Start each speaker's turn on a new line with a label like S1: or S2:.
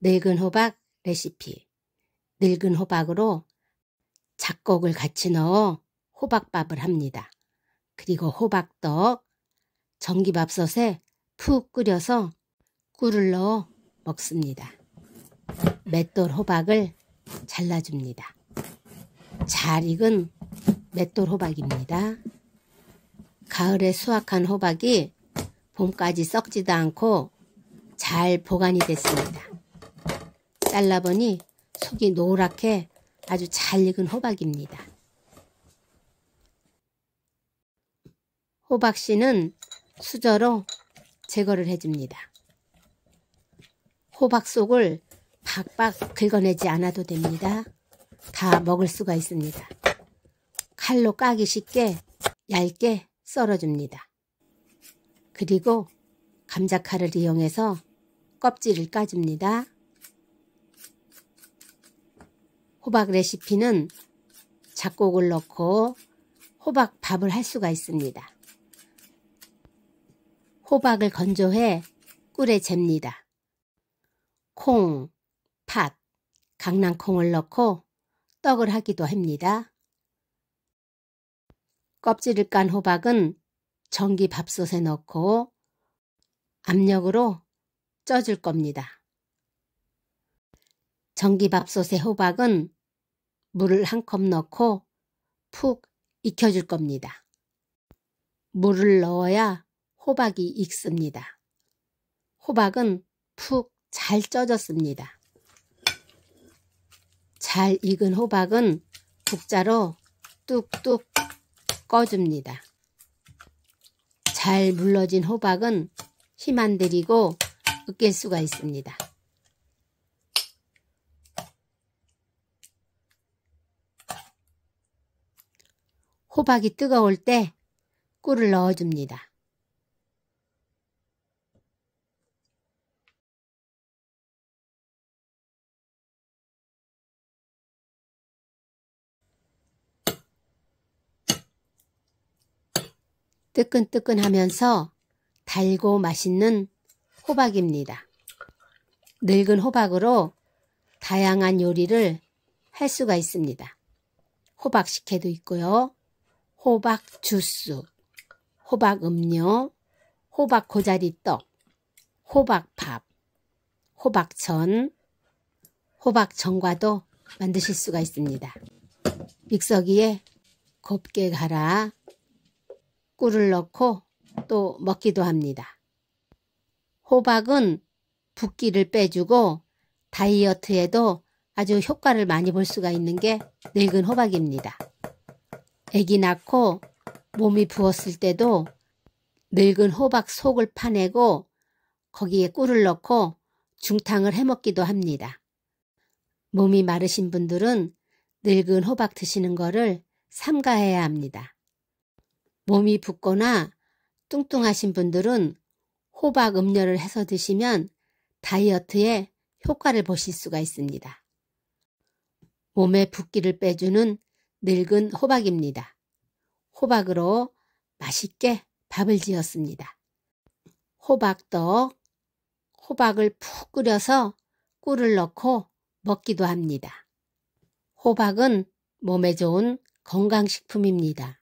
S1: 늙은 호박 레시피 늙은 호박으로 작곡을 같이 넣어 호박밥을 합니다. 그리고 호박떡 전기밥솥에 푹 끓여서 꿀을 넣어 먹습니다. 맷돌 호박을 잘라줍니다. 잘 익은 맷돌 호박입니다. 가을에 수확한 호박이 봄까지 썩지도 않고 잘 보관이 됐습니다. 잘라보니 속이 노랗게 아주 잘 익은 호박입니다. 호박씨는 수저로 제거를 해줍니다. 호박 속을 박박 긁어내지 않아도 됩니다. 다 먹을 수가 있습니다. 칼로 까기 쉽게 얇게 썰어줍니다. 그리고 감자칼을 이용해서 껍질을 까줍니다. 호박 레시피는 잡곡을 넣고 호박 밥을 할 수가 있습니다. 호박을 건조해 꿀에 잽니다. 콩, 팥, 강낭콩을 넣고 떡을 하기도 합니다. 껍질을 깐 호박은 전기 밥솥에 넣고 압력으로 쪄줄 겁니다. 전기 밥솥에 호박은 물을 한 컵 넣고 푹 익혀줄 겁니다. 물을 넣어야 호박이 익습니다. 호박은 푹 잘 쪄졌습니다. 잘 익은 호박은 국자로 뚝뚝 꺼줍니다. 잘 물러진 호박은 힘안 들이고 으깰 수가 있습니다. 호박이 뜨거울 때 꿀을 넣어줍니다. 뜨끈뜨끈하면서 달고 맛있는 호박입니다. 늙은 호박으로 다양한 요리를 할 수가 있습니다. 호박식혜도 있고요. 호박 주스, 호박 음료, 호박 고자리떡, 호박밥, 호박전, 호박전과도 만드실 수가 있습니다. 믹서기에 곱게 갈아 꿀을 넣고 또 먹기도 합니다. 호박은 붓기를 빼주고 다이어트에도 아주 효과를 많이 볼 수가 있는 게 늙은 호박입니다. 아기 낳고 몸이 부었을 때도 늙은 호박 속을 파내고 거기에 꿀을 넣고 중탕을 해먹기도 합니다. 몸이 마르신 분들은 늙은 호박 드시는 거를 삼가해야 합니다. 몸이 붓거나 뚱뚱하신 분들은 호박 음료를 해서 드시면 다이어트에 효과를 보실 수가 있습니다. 몸에 붓기를 빼주는 늙은 호박입니다. 호박으로 맛있게 밥을 지었습니다. 호박떡, 호박을 푹 끓여서 꿀을 넣고 먹기도 합니다. 호박은 몸에 좋은 건강식품입니다.